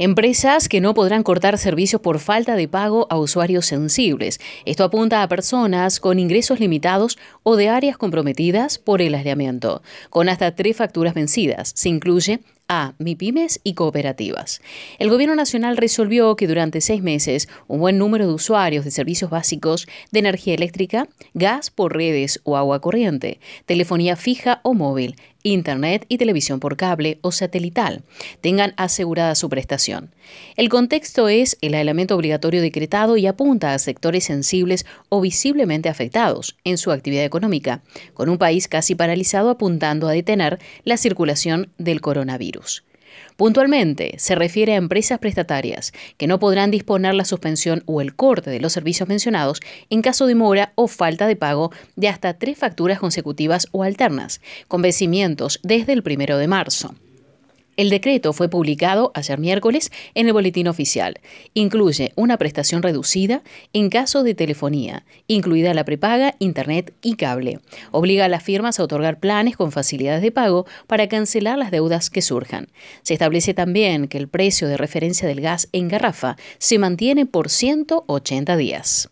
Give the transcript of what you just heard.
Empresas que no podrán cortar servicios por falta de pago a usuarios sensibles. Esto apunta a personas con ingresos limitados o de áreas comprometidas por el aislamiento, con hasta tres facturas vencidas. Se incluye a MIPIMES y cooperativas. El Gobierno Nacional resolvió que durante seis meses un buen número de usuarios de servicios básicos de energía eléctrica, gas por redes o agua corriente, telefonía fija o móvil, Internet y televisión por cable o satelital tengan asegurada su prestación. El contexto es el aislamiento obligatorio decretado y apunta a sectores sensibles o visiblemente afectados en su actividad económica, con un país casi paralizado apuntando a detener la circulación del coronavirus. Puntualmente, se refiere a empresas prestatarias que no podrán disponer la suspensión o el corte de los servicios mencionados en caso de mora o falta de pago de hasta tres facturas consecutivas o alternas, con vencimientos desde el primero de marzo. El decreto fue publicado ayer miércoles en el Boletín Oficial. Incluye una prestación reducida en caso de telefonía, incluida la prepaga, internet y cable. Obliga a las firmas a otorgar planes con facilidades de pago para cancelar las deudas que surjan. Se establece también que el precio de referencia del gas en garrafa se mantiene por 180 días.